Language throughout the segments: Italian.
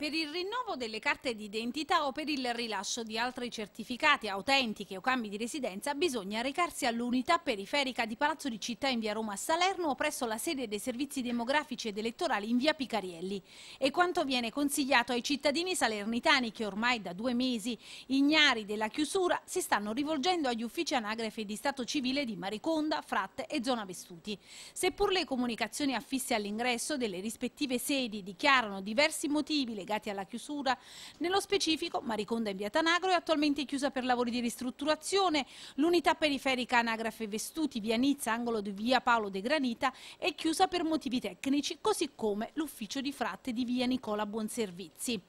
per il rinnovo delle carte d'identità o per il rilascio di altri certificati autentiche o cambi di residenza bisogna recarsi all'unità periferica di Palazzo di Città in via Roma a Salerno o presso la sede dei servizi demografici ed elettorali in via Picarielli. E quanto viene consigliato ai cittadini salernitani che ormai da due mesi, ignari della chiusura, si stanno rivolgendo agli uffici anagrafe di Stato civile di Mariconda, Fratte e Zona Vestuti. Seppur le comunicazioni affisse all'ingresso delle rispettive sedi dichiarano diversi motivi legati legati alla chiusura. Nello specifico, Mariconda in via Tanagro è attualmente chiusa per lavori di ristrutturazione, l'unità periferica Anagrafe Vestuti, via Nizza, angolo di via Paolo De Granita, è chiusa per motivi tecnici, così come l'ufficio di fratte di via Nicola Buonservizi.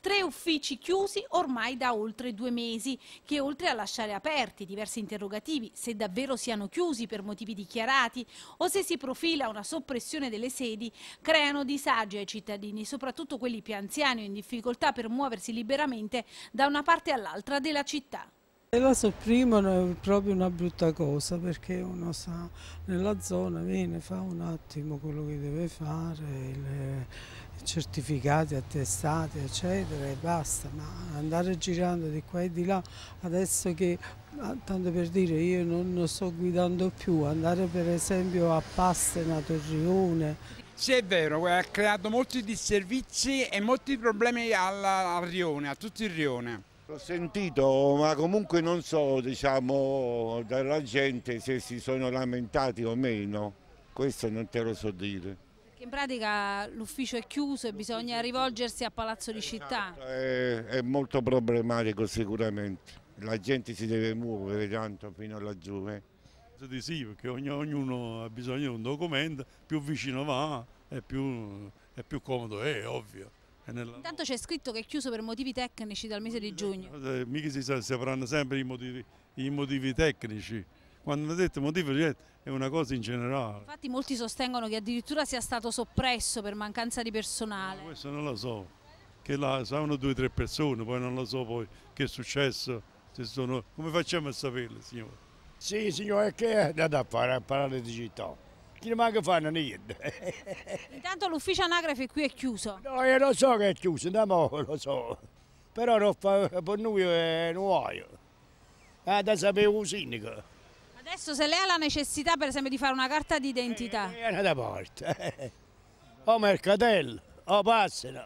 Tre uffici chiusi ormai da oltre due mesi, che oltre a lasciare aperti diversi interrogativi se davvero siano chiusi per motivi dichiarati o se si profila una soppressione delle sedi, creano disagi ai cittadini, soprattutto quelli più anziani cranio in difficoltà per muoversi liberamente da una parte all'altra della città. la sopprimono è proprio una brutta cosa perché uno sa nella zona viene, fa un attimo quello che deve fare, i eh, certificati, attestati eccetera e basta, ma andare girando di qua e di là adesso che ah, tanto per dire io non sto guidando più, andare per esempio a Pastena, Torrione sì, è vero, ha creato molti disservizi e molti problemi alla, al rione, a tutto il rione. L'ho sentito, ma comunque non so, diciamo, dalla gente se si sono lamentati o meno. Questo non te lo so dire. in pratica l'ufficio è chiuso e bisogna rivolgersi a Palazzo di Città. Esatto, è, è molto problematico sicuramente. La gente si deve muovere tanto fino laggiù. Eh di sì, perché ognuno ha bisogno di un documento, più vicino va e più, è più comodo, è ovvio. È nella... Intanto c'è scritto che è chiuso per motivi tecnici dal mese di eh, giugno. Eh, eh, mica si sapranno sempre i motivi, i motivi tecnici. Quando mi ha detto motivo è una cosa in generale. Infatti molti sostengono che addirittura sia stato soppresso per mancanza di personale. No, eh, questo non lo so, che là sono due o tre persone, poi non lo so poi che è successo. Sono... Come facciamo a saperlo, signore? Sì, signore, che è da fare a parlare digitale? Chi ne manca fanno niente. Intanto l'ufficio anagrafe qui è chiuso. No, io lo so che è chiuso, da mo lo so. Però non fa, per noi è eh, nuovo. Ah, da sapevo un sindaco. Adesso se lei ha la necessità per esempio di fare una carta d'identità. Eh, è da porta. O Mercatello, o Passano.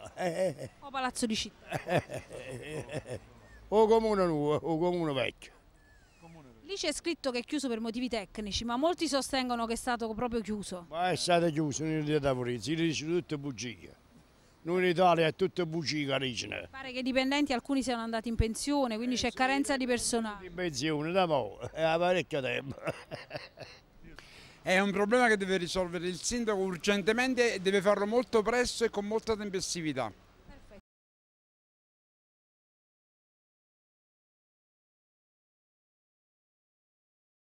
O Palazzo di Città. O comune nuovo, o comune vecchio. Lì c'è scritto che è chiuso per motivi tecnici, ma molti sostengono che è stato proprio chiuso. Ma è stato chiuso, non è da Fabrizio, si dice tutte bugie. Noi in Italia è tutto bugie caricine. Pare che i dipendenti alcuni siano andati in pensione, quindi eh, c'è carenza di personale. In pensione, da mo, da parecchio tempo. È un problema che deve risolvere il sindaco urgentemente e deve farlo molto presto e con molta tempestività.